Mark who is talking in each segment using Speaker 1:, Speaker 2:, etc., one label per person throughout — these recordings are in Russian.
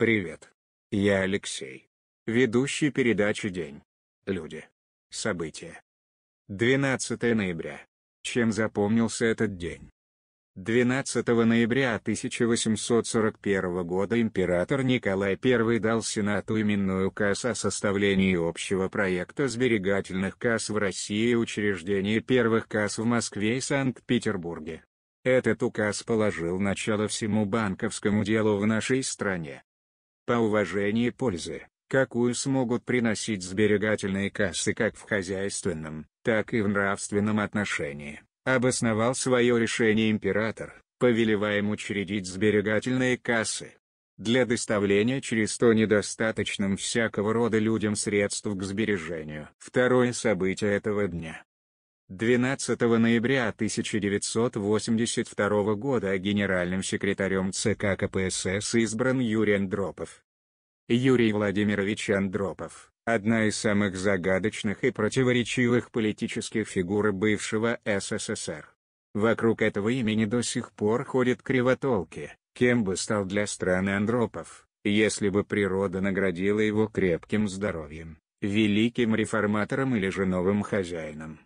Speaker 1: Привет. Я Алексей. Ведущий передачи «День». Люди. События. 12 ноября. Чем запомнился этот день? 12 ноября 1841 года император Николай I дал Сенату именную указ о составлении общего проекта сберегательных касс в России и учреждении первых касс в Москве и Санкт-Петербурге. Этот указ положил начало всему банковскому делу в нашей стране по уважении пользы, какую смогут приносить сберегательные кассы как в хозяйственном, так и в нравственном отношении, обосновал свое решение император, повелевая повелеваем учредить сберегательные кассы. Для доставления через то недостаточным всякого рода людям средств к сбережению. Второе событие этого дня. 12 ноября 1982 года генеральным секретарем ЦК КПСС избран Юрий Андропов. Юрий Владимирович Андропов, одна из самых загадочных и противоречивых политических фигур бывшего СССР. Вокруг этого имени до сих пор ходят кривотолки, кем бы стал для страны Андропов, если бы природа наградила его крепким здоровьем, великим реформатором или же новым хозяином.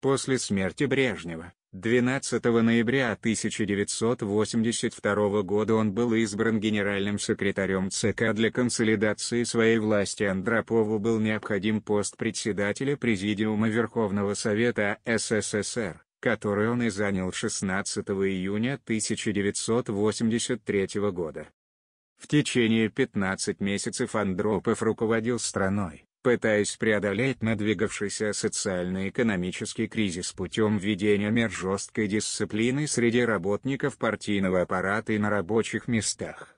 Speaker 1: После смерти Брежнева, 12 ноября 1982 года он был избран генеральным секретарем ЦК для консолидации своей власти Андропову был необходим пост председателя Президиума Верховного Совета СССР, который он и занял 16 июня 1983 года. В течение 15 месяцев Андропов руководил страной пытаясь преодолеть надвигавшийся социально-экономический кризис путем введения мер жесткой дисциплины среди работников партийного аппарата и на рабочих местах.